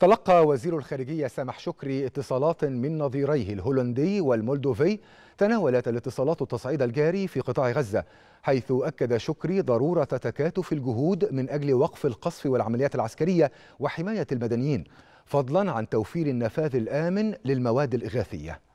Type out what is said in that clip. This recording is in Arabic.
تلقى وزير الخارجية سامح شكري اتصالات من نظيريه الهولندي والمولدوفي تناولت الاتصالات التصعيد الجاري في قطاع غزة حيث أكد شكري ضرورة تكاتف الجهود من أجل وقف القصف والعمليات العسكرية وحماية المدنيين فضلا عن توفير النفاذ الآمن للمواد الإغاثية